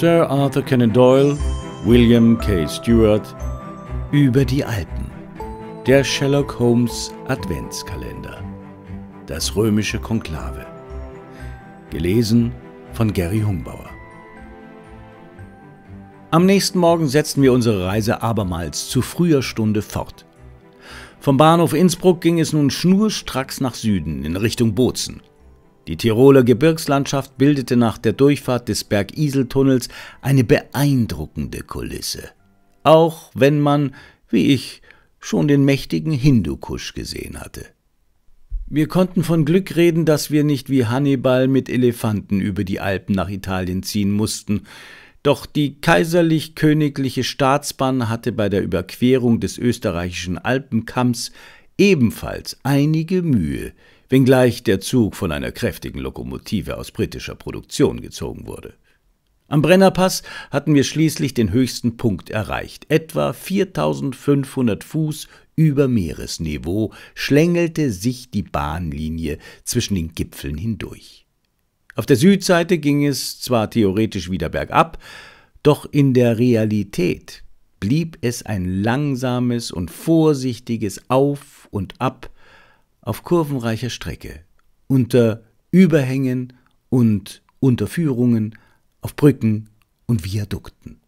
Sir Arthur Conan Doyle, William K. Stewart, Über die Alpen, der Sherlock Holmes Adventskalender, das römische Konklave. Gelesen von Gary Humbauer. Am nächsten Morgen setzten wir unsere Reise abermals zu früher Stunde fort. Vom Bahnhof Innsbruck ging es nun schnurstracks nach Süden in Richtung Bozen. Die Tiroler Gebirgslandschaft bildete nach der Durchfahrt des Bergiseltunnels eine beeindruckende Kulisse. Auch wenn man, wie ich, schon den mächtigen Hindukusch gesehen hatte. Wir konnten von Glück reden, dass wir nicht wie Hannibal mit Elefanten über die Alpen nach Italien ziehen mussten. Doch die kaiserlich-königliche Staatsbahn hatte bei der Überquerung des österreichischen Alpenkamms ebenfalls einige Mühe, wenngleich der Zug von einer kräftigen Lokomotive aus britischer Produktion gezogen wurde. Am Brennerpass hatten wir schließlich den höchsten Punkt erreicht. Etwa 4500 Fuß über Meeresniveau schlängelte sich die Bahnlinie zwischen den Gipfeln hindurch. Auf der Südseite ging es zwar theoretisch wieder bergab, doch in der Realität blieb es ein langsames und vorsichtiges Auf und Ab auf kurvenreicher Strecke, unter Überhängen und Unterführungen, auf Brücken und Viadukten.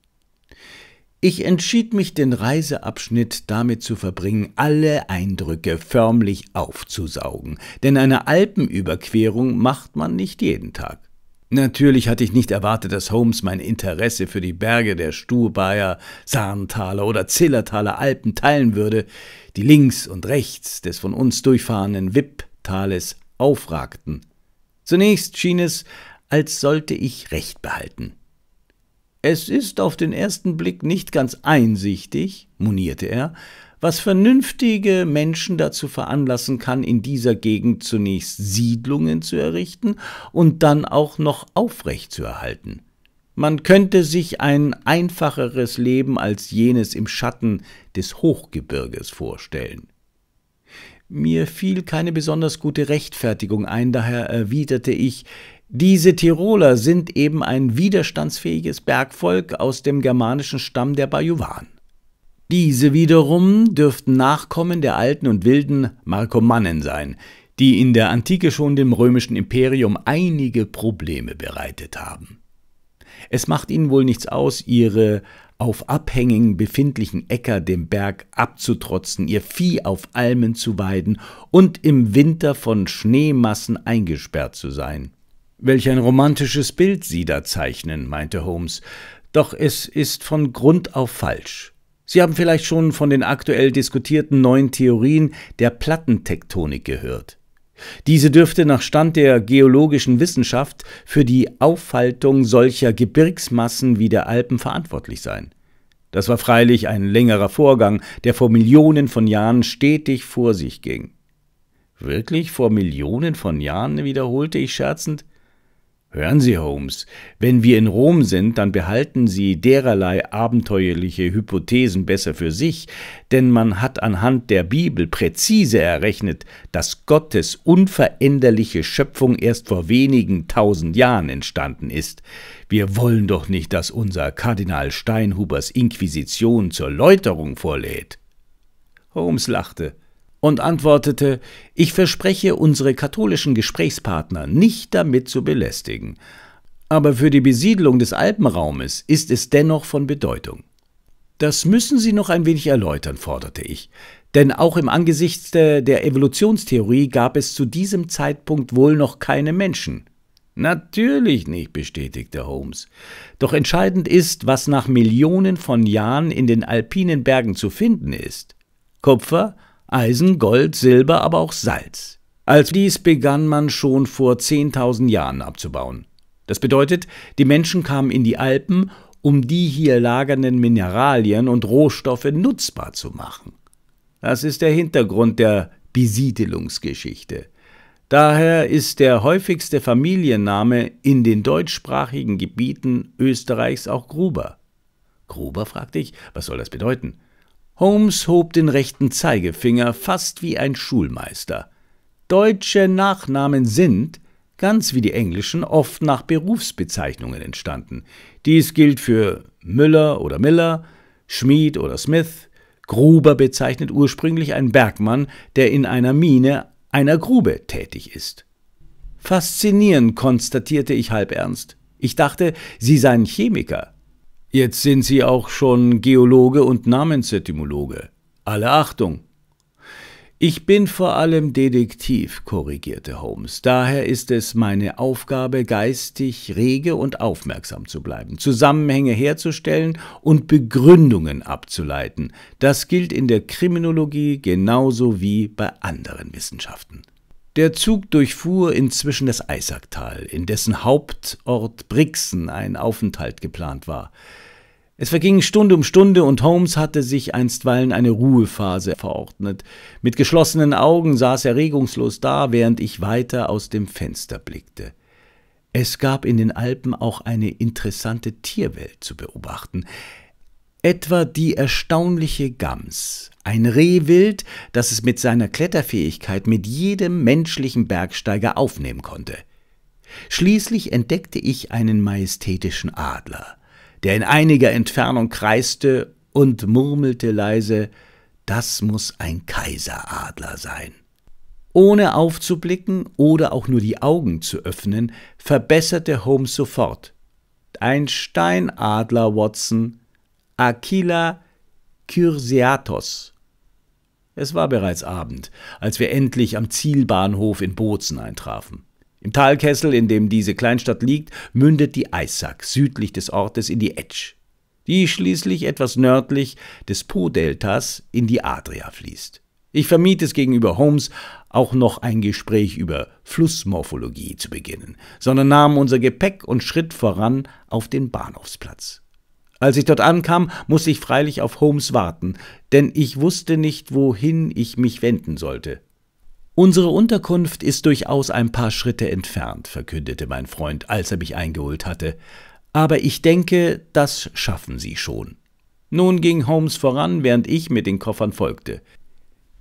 Ich entschied mich, den Reiseabschnitt damit zu verbringen, alle Eindrücke förmlich aufzusaugen, denn eine Alpenüberquerung macht man nicht jeden Tag. Natürlich hatte ich nicht erwartet, dass Holmes mein Interesse für die Berge der Stubayer, Sarntaler oder Zillertaler Alpen teilen würde, die links und rechts des von uns durchfahrenden Wipptales aufragten. Zunächst schien es, als sollte ich Recht behalten. Es ist auf den ersten Blick nicht ganz einsichtig, monierte er, was vernünftige Menschen dazu veranlassen kann, in dieser Gegend zunächst Siedlungen zu errichten und dann auch noch aufrecht zu erhalten. Man könnte sich ein einfacheres Leben als jenes im Schatten des Hochgebirges vorstellen. Mir fiel keine besonders gute Rechtfertigung ein, daher erwiderte ich, diese Tiroler sind eben ein widerstandsfähiges Bergvolk aus dem germanischen Stamm der Bajuwan. Diese wiederum dürften Nachkommen der alten und wilden Markomannen sein, die in der Antike schon dem römischen Imperium einige Probleme bereitet haben. Es macht ihnen wohl nichts aus, ihre auf abhängigen befindlichen Äcker dem Berg abzutrotzen, ihr Vieh auf Almen zu weiden und im Winter von Schneemassen eingesperrt zu sein. Welch ein romantisches Bild Sie da zeichnen, meinte Holmes, doch es ist von Grund auf falsch. Sie haben vielleicht schon von den aktuell diskutierten neuen Theorien der Plattentektonik gehört. Diese dürfte nach Stand der geologischen Wissenschaft für die Auffaltung solcher Gebirgsmassen wie der Alpen verantwortlich sein. Das war freilich ein längerer Vorgang, der vor Millionen von Jahren stetig vor sich ging. Wirklich vor Millionen von Jahren, wiederholte ich scherzend. Hören Sie, Holmes, wenn wir in Rom sind, dann behalten Sie dererlei abenteuerliche Hypothesen besser für sich, denn man hat anhand der Bibel präzise errechnet, dass Gottes unveränderliche Schöpfung erst vor wenigen tausend Jahren entstanden ist. Wir wollen doch nicht, dass unser Kardinal Steinhubers Inquisition zur Läuterung vorlädt. Holmes lachte und antwortete, ich verspreche, unsere katholischen Gesprächspartner nicht damit zu belästigen, aber für die Besiedlung des Alpenraumes ist es dennoch von Bedeutung. Das müssen Sie noch ein wenig erläutern, forderte ich, denn auch im Angesicht der Evolutionstheorie gab es zu diesem Zeitpunkt wohl noch keine Menschen. Natürlich nicht, bestätigte Holmes. Doch entscheidend ist, was nach Millionen von Jahren in den alpinen Bergen zu finden ist. Kupfer, Eisen, Gold, Silber, aber auch Salz. Als dies begann man schon vor 10.000 Jahren abzubauen. Das bedeutet, die Menschen kamen in die Alpen, um die hier lagernden Mineralien und Rohstoffe nutzbar zu machen. Das ist der Hintergrund der Besiedelungsgeschichte. Daher ist der häufigste Familienname in den deutschsprachigen Gebieten Österreichs auch Gruber. Gruber, fragte ich, was soll das bedeuten? Holmes hob den rechten Zeigefinger fast wie ein Schulmeister. Deutsche Nachnamen sind, ganz wie die englischen, oft nach Berufsbezeichnungen entstanden. Dies gilt für Müller oder Miller, Schmied oder Smith. Gruber bezeichnet ursprünglich einen Bergmann, der in einer Mine einer Grube tätig ist. Faszinierend, konstatierte ich halb ernst. Ich dachte, Sie seien Chemiker. Jetzt sind Sie auch schon Geologe und Namensetymologe. Alle Achtung! Ich bin vor allem Detektiv, korrigierte Holmes. Daher ist es meine Aufgabe, geistig rege und aufmerksam zu bleiben, Zusammenhänge herzustellen und Begründungen abzuleiten. Das gilt in der Kriminologie genauso wie bei anderen Wissenschaften. Der Zug durchfuhr inzwischen das Eisacktal, in dessen Hauptort Brixen ein Aufenthalt geplant war. Es verging Stunde um Stunde und Holmes hatte sich einstweilen eine Ruhephase verordnet. Mit geschlossenen Augen saß er regungslos da, während ich weiter aus dem Fenster blickte. Es gab in den Alpen auch eine interessante Tierwelt zu beobachten. Etwa die erstaunliche Gams, ein Rehwild, das es mit seiner Kletterfähigkeit mit jedem menschlichen Bergsteiger aufnehmen konnte. Schließlich entdeckte ich einen majestätischen Adler, der in einiger Entfernung kreiste und murmelte leise, das muss ein Kaiseradler sein. Ohne aufzublicken oder auch nur die Augen zu öffnen, verbesserte Holmes sofort. Ein Steinadler, Watson. Aquila Kyrsiatos. Es war bereits Abend, als wir endlich am Zielbahnhof in Bozen eintrafen. Im Talkessel, in dem diese Kleinstadt liegt, mündet die Eissack südlich des Ortes in die Etsch, die schließlich etwas nördlich des Po-Deltas in die Adria fließt. Ich vermied es gegenüber Holmes, auch noch ein Gespräch über Flussmorphologie zu beginnen, sondern nahm unser Gepäck und Schritt voran auf den Bahnhofsplatz. Als ich dort ankam, musste ich freilich auf Holmes warten, denn ich wusste nicht, wohin ich mich wenden sollte. Unsere Unterkunft ist durchaus ein paar Schritte entfernt, verkündete mein Freund, als er mich eingeholt hatte, aber ich denke, das schaffen Sie schon. Nun ging Holmes voran, während ich mit den Koffern folgte.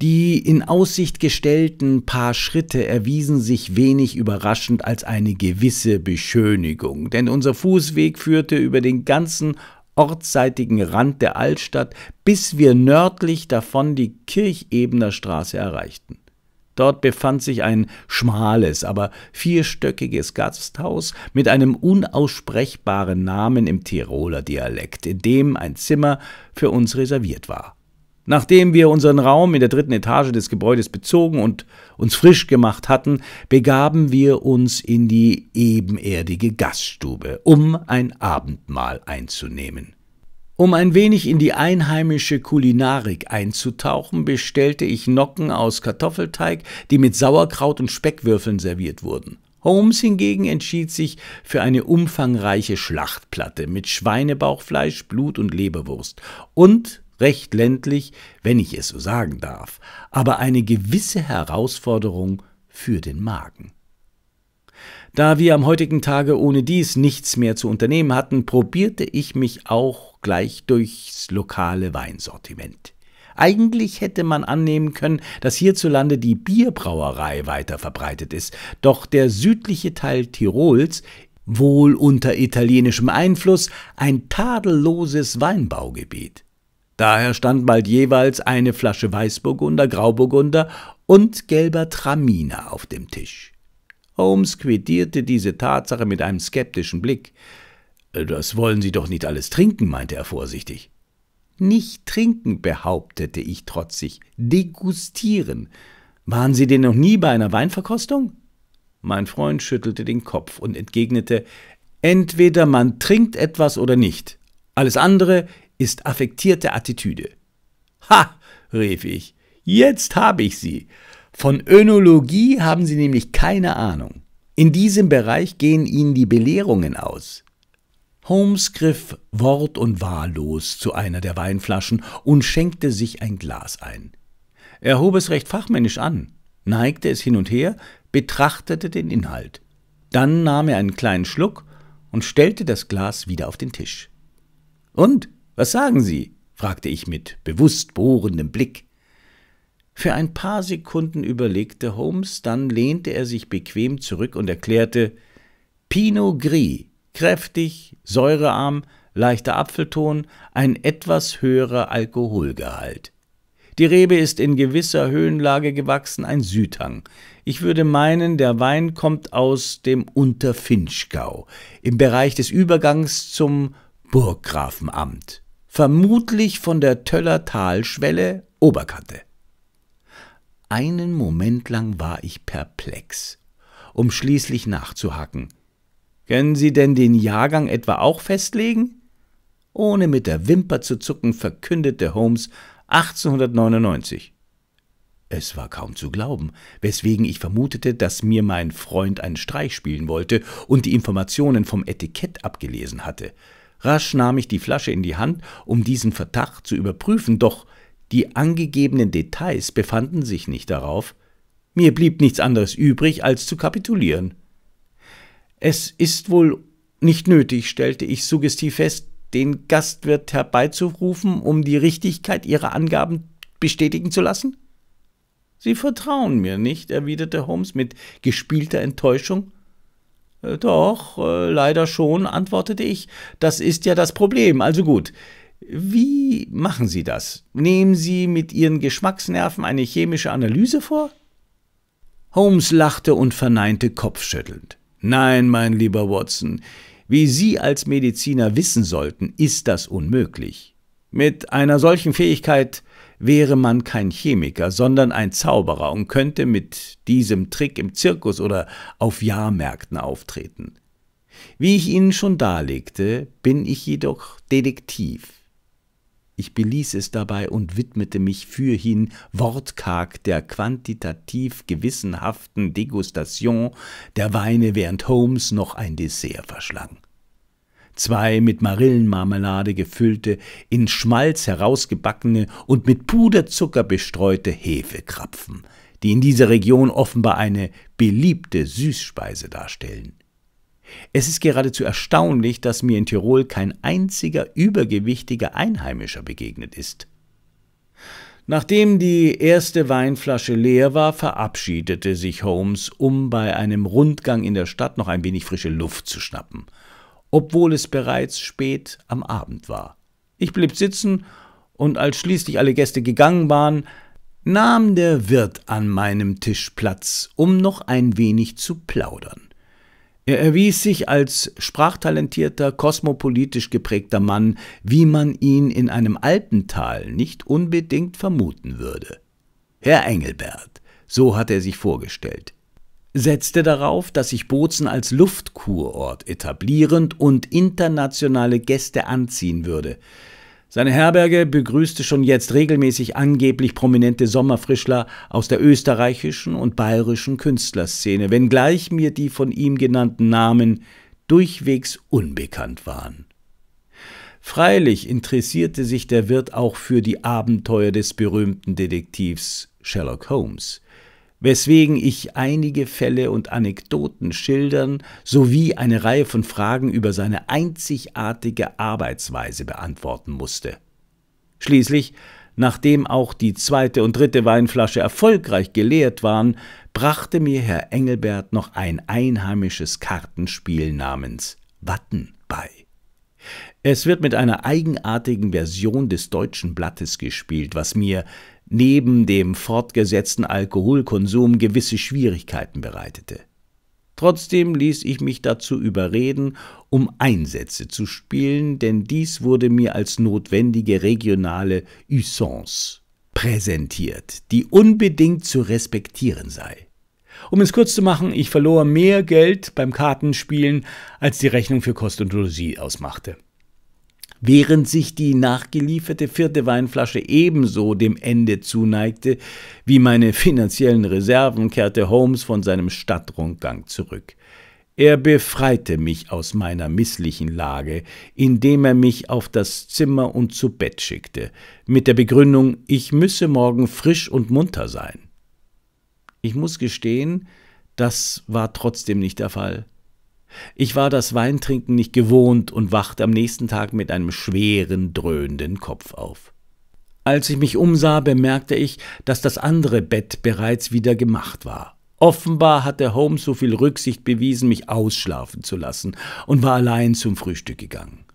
Die in Aussicht gestellten paar Schritte erwiesen sich wenig überraschend als eine gewisse Beschönigung, denn unser Fußweg führte über den ganzen ortsseitigen Rand der Altstadt, bis wir nördlich davon die Kirchebener Straße erreichten. Dort befand sich ein schmales, aber vierstöckiges Gasthaus mit einem unaussprechbaren Namen im Tiroler Dialekt, in dem ein Zimmer für uns reserviert war. Nachdem wir unseren Raum in der dritten Etage des Gebäudes bezogen und uns frisch gemacht hatten, begaben wir uns in die ebenerdige Gaststube, um ein Abendmahl einzunehmen. Um ein wenig in die einheimische Kulinarik einzutauchen, bestellte ich Nocken aus Kartoffelteig, die mit Sauerkraut und Speckwürfeln serviert wurden. Holmes hingegen entschied sich für eine umfangreiche Schlachtplatte mit Schweinebauchfleisch, Blut und Leberwurst und recht ländlich, wenn ich es so sagen darf, aber eine gewisse Herausforderung für den Magen. Da wir am heutigen Tage ohne dies nichts mehr zu unternehmen hatten, probierte ich mich auch gleich durchs lokale Weinsortiment. Eigentlich hätte man annehmen können, dass hierzulande die Bierbrauerei weiter verbreitet ist, doch der südliche Teil Tirols wohl unter italienischem Einfluss, ein tadelloses Weinbaugebiet. Daher stand bald jeweils eine Flasche Weißburgunder, Grauburgunder und gelber Traminer auf dem Tisch. Holmes quittierte diese Tatsache mit einem skeptischen Blick. Das wollen Sie doch nicht alles trinken, meinte er vorsichtig. Nicht trinken, behauptete ich trotzig, degustieren. Waren Sie denn noch nie bei einer Weinverkostung? Mein Freund schüttelte den Kopf und entgegnete Entweder man trinkt etwas oder nicht. Alles andere ist affektierte Attitüde. Ha, rief ich, jetzt habe ich sie. Von Önologie haben Sie nämlich keine Ahnung. In diesem Bereich gehen Ihnen die Belehrungen aus. Holmes griff wort- und wahllos zu einer der Weinflaschen und schenkte sich ein Glas ein. Er hob es recht fachmännisch an, neigte es hin und her, betrachtete den Inhalt. Dann nahm er einen kleinen Schluck und stellte das Glas wieder auf den Tisch. Und? Was sagen Sie? fragte ich mit bewusst bohrendem Blick. Für ein paar Sekunden überlegte Holmes, dann lehnte er sich bequem zurück und erklärte Pinot Gris, kräftig, säurearm, leichter Apfelton, ein etwas höherer Alkoholgehalt. Die Rebe ist in gewisser Höhenlage gewachsen, ein Südhang. Ich würde meinen, der Wein kommt aus dem Unterfinchgau, im Bereich des Übergangs zum Burggrafenamt vermutlich von der Töller Talschwelle Oberkante. Einen Moment lang war ich perplex, um schließlich nachzuhacken. Können Sie denn den Jahrgang etwa auch festlegen? Ohne mit der Wimper zu zucken, verkündete Holmes 1899. Es war kaum zu glauben, weswegen ich vermutete, dass mir mein Freund einen Streich spielen wollte und die Informationen vom Etikett abgelesen hatte. Rasch nahm ich die Flasche in die Hand, um diesen Verdacht zu überprüfen, doch die angegebenen Details befanden sich nicht darauf. Mir blieb nichts anderes übrig, als zu kapitulieren. Es ist wohl nicht nötig, stellte ich suggestiv fest, den Gastwirt herbeizurufen, um die Richtigkeit ihrer Angaben bestätigen zu lassen? Sie vertrauen mir nicht, erwiderte Holmes mit gespielter Enttäuschung. Äh, doch, äh, leider schon, antwortete ich. Das ist ja das Problem. Also gut. Wie machen Sie das? Nehmen Sie mit Ihren Geschmacksnerven eine chemische Analyse vor? Holmes lachte und verneinte kopfschüttelnd. Nein, mein lieber Watson, wie Sie als Mediziner wissen sollten, ist das unmöglich. Mit einer solchen Fähigkeit wäre man kein Chemiker, sondern ein Zauberer und könnte mit diesem Trick im Zirkus oder auf Jahrmärkten auftreten. Wie ich Ihnen schon darlegte, bin ich jedoch Detektiv. Ich beließ es dabei und widmete mich fürhin wortkarg der quantitativ gewissenhaften Degustation der Weine, während Holmes noch ein Dessert verschlang zwei mit Marillenmarmelade gefüllte, in Schmalz herausgebackene und mit Puderzucker bestreute Hefekrapfen, die in dieser Region offenbar eine beliebte Süßspeise darstellen. Es ist geradezu erstaunlich, dass mir in Tirol kein einziger übergewichtiger Einheimischer begegnet ist. Nachdem die erste Weinflasche leer war, verabschiedete sich Holmes, um bei einem Rundgang in der Stadt noch ein wenig frische Luft zu schnappen obwohl es bereits spät am Abend war. Ich blieb sitzen, und als schließlich alle Gäste gegangen waren, nahm der Wirt an meinem Tisch Platz, um noch ein wenig zu plaudern. Er erwies sich als sprachtalentierter, kosmopolitisch geprägter Mann, wie man ihn in einem Alpental nicht unbedingt vermuten würde. Herr Engelbert, so hat er sich vorgestellt, setzte darauf, dass sich Bozen als Luftkurort etablierend und internationale Gäste anziehen würde. Seine Herberge begrüßte schon jetzt regelmäßig angeblich prominente Sommerfrischler aus der österreichischen und bayerischen Künstlerszene, wenngleich mir die von ihm genannten Namen durchwegs unbekannt waren. Freilich interessierte sich der Wirt auch für die Abenteuer des berühmten Detektivs Sherlock Holmes weswegen ich einige Fälle und Anekdoten schildern sowie eine Reihe von Fragen über seine einzigartige Arbeitsweise beantworten musste. Schließlich, nachdem auch die zweite und dritte Weinflasche erfolgreich geleert waren, brachte mir Herr Engelbert noch ein einheimisches Kartenspiel namens Watten bei. Es wird mit einer eigenartigen Version des deutschen Blattes gespielt, was mir neben dem fortgesetzten Alkoholkonsum gewisse Schwierigkeiten bereitete. Trotzdem ließ ich mich dazu überreden, um Einsätze zu spielen, denn dies wurde mir als notwendige regionale Usance präsentiert, die unbedingt zu respektieren sei. Um es kurz zu machen, ich verlor mehr Geld beim Kartenspielen, als die Rechnung für Kost und Logis ausmachte. Während sich die nachgelieferte vierte Weinflasche ebenso dem Ende zuneigte wie meine finanziellen Reserven, kehrte Holmes von seinem Stadtrundgang zurück. Er befreite mich aus meiner misslichen Lage, indem er mich auf das Zimmer und zu Bett schickte, mit der Begründung, ich müsse morgen frisch und munter sein. Ich muss gestehen, das war trotzdem nicht der Fall. Ich war das Weintrinken nicht gewohnt und wachte am nächsten Tag mit einem schweren, dröhnenden Kopf auf. Als ich mich umsah, bemerkte ich, dass das andere Bett bereits wieder gemacht war. Offenbar hatte Holmes so viel Rücksicht bewiesen, mich ausschlafen zu lassen, und war allein zum Frühstück gegangen.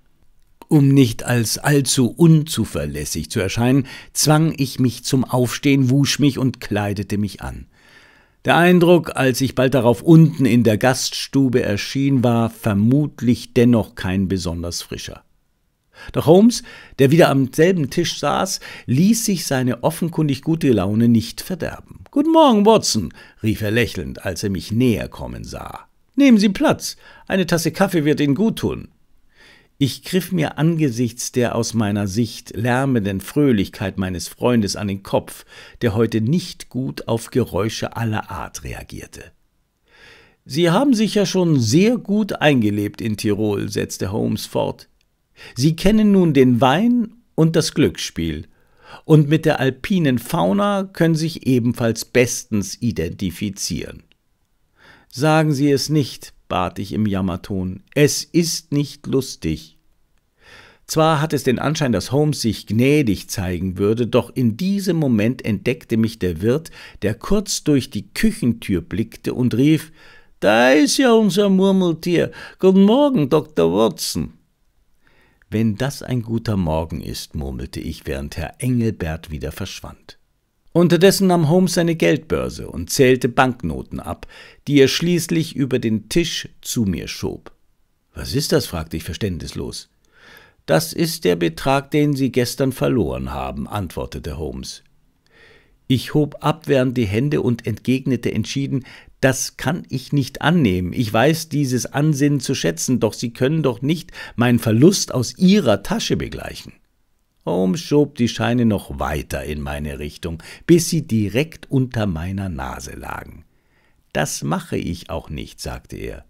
Um nicht als allzu unzuverlässig zu erscheinen, zwang ich mich zum Aufstehen, wusch mich und kleidete mich an. Der Eindruck, als ich bald darauf unten in der Gaststube erschien, war vermutlich dennoch kein besonders frischer. Doch Holmes, der wieder am selben Tisch saß, ließ sich seine offenkundig gute Laune nicht verderben. Guten Morgen, Watson, rief er lächelnd, als er mich näher kommen sah. Nehmen Sie Platz, eine Tasse Kaffee wird Ihnen guttun. Ich griff mir angesichts der aus meiner Sicht lärmenden Fröhlichkeit meines Freundes an den Kopf, der heute nicht gut auf Geräusche aller Art reagierte. Sie haben sich ja schon sehr gut eingelebt in Tirol, setzte Holmes fort. Sie kennen nun den Wein und das Glücksspiel, und mit der alpinen Fauna können sich ebenfalls bestens identifizieren. Sagen Sie es nicht, bat ich im Jammerton. Es ist nicht lustig. Zwar hat es den Anschein, dass Holmes sich gnädig zeigen würde, doch in diesem Moment entdeckte mich der Wirt, der kurz durch die Küchentür blickte und rief Da ist ja unser Murmeltier. Guten Morgen, Dr. Watson. Wenn das ein guter Morgen ist, murmelte ich, während Herr Engelbert wieder verschwand. Unterdessen nahm Holmes seine Geldbörse und zählte Banknoten ab, die er schließlich über den Tisch zu mir schob. Was ist das? fragte ich verständnislos. Das ist der Betrag, den Sie gestern verloren haben, antwortete Holmes. Ich hob abwehrend die Hände und entgegnete entschieden, das kann ich nicht annehmen. Ich weiß dieses Ansinnen zu schätzen, doch Sie können doch nicht meinen Verlust aus Ihrer Tasche begleichen. Holmes schob die Scheine noch weiter in meine Richtung, bis sie direkt unter meiner Nase lagen. Das mache ich auch nicht, sagte er.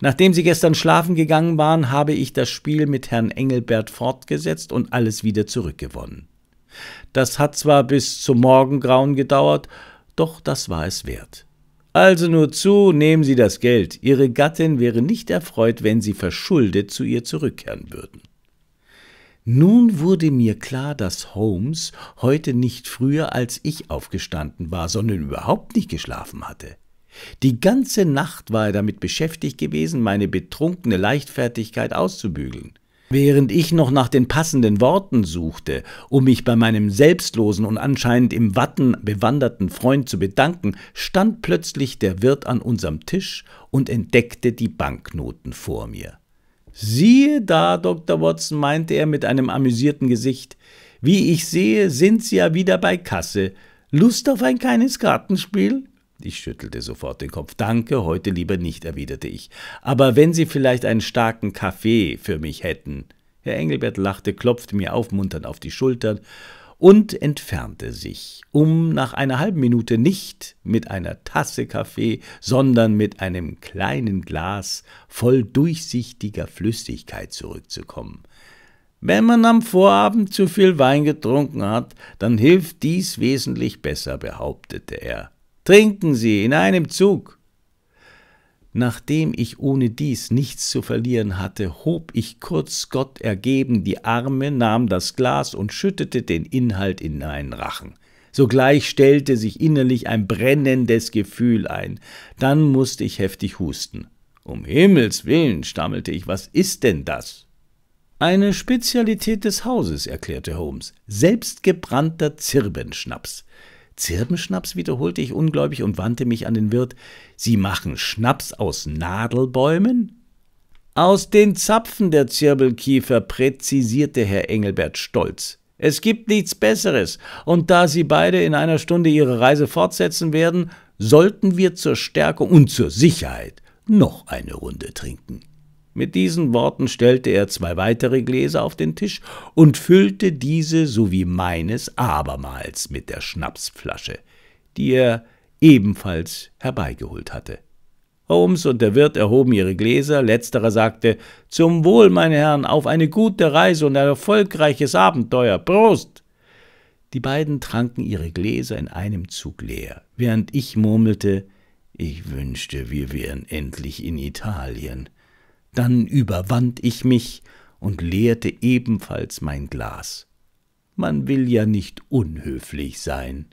Nachdem Sie gestern schlafen gegangen waren, habe ich das Spiel mit Herrn Engelbert fortgesetzt und alles wieder zurückgewonnen. Das hat zwar bis zum Morgengrauen gedauert, doch das war es wert. Also nur zu, nehmen Sie das Geld. Ihre Gattin wäre nicht erfreut, wenn Sie verschuldet zu ihr zurückkehren würden. Nun wurde mir klar, dass Holmes heute nicht früher als ich aufgestanden war, sondern überhaupt nicht geschlafen hatte. Die ganze Nacht war er damit beschäftigt gewesen, meine betrunkene Leichtfertigkeit auszubügeln. Während ich noch nach den passenden Worten suchte, um mich bei meinem selbstlosen und anscheinend im Watten bewanderten Freund zu bedanken, stand plötzlich der Wirt an unserem Tisch und entdeckte die Banknoten vor mir. Siehe da, Dr. Watson, meinte er mit einem amüsierten Gesicht, wie ich sehe, sind Sie ja wieder bei Kasse. Lust auf ein kleines Kartenspiel? Ich schüttelte sofort den Kopf. Danke, heute lieber nicht, erwiderte ich. Aber wenn Sie vielleicht einen starken Kaffee für mich hätten. Herr Engelbert lachte, klopfte mir aufmunternd auf die Schultern und entfernte sich, um nach einer halben Minute nicht mit einer Tasse Kaffee, sondern mit einem kleinen Glas voll durchsichtiger Flüssigkeit zurückzukommen. Wenn man am Vorabend zu viel Wein getrunken hat, dann hilft dies wesentlich besser, behauptete er. Trinken Sie in einem Zug. Nachdem ich ohne dies nichts zu verlieren hatte, hob ich kurz Gott ergeben die Arme, nahm das Glas und schüttete den Inhalt in meinen Rachen. Sogleich stellte sich innerlich ein brennendes Gefühl ein. Dann musste ich heftig husten. Um Himmels willen, stammelte ich, was ist denn das? Eine Spezialität des Hauses, erklärte Holmes. Selbstgebrannter Zirbenschnaps. Zirbenschnaps, wiederholte ich ungläubig und wandte mich an den Wirt. Sie machen Schnaps aus Nadelbäumen? Aus den Zapfen der Zirbelkiefer, präzisierte Herr Engelbert stolz. Es gibt nichts Besseres, und da Sie beide in einer Stunde Ihre Reise fortsetzen werden, sollten wir zur Stärkung und zur Sicherheit noch eine Runde trinken. Mit diesen Worten stellte er zwei weitere Gläser auf den Tisch und füllte diese sowie meines abermals mit der Schnapsflasche, die er ebenfalls herbeigeholt hatte. Holmes und der Wirt erhoben ihre Gläser, letzterer sagte Zum Wohl, meine Herren, auf eine gute Reise und ein erfolgreiches Abenteuer. Prost. Die beiden tranken ihre Gläser in einem Zug leer, während ich murmelte Ich wünschte, wir wären endlich in Italien. Dann überwand ich mich und leerte ebenfalls mein Glas. Man will ja nicht unhöflich sein.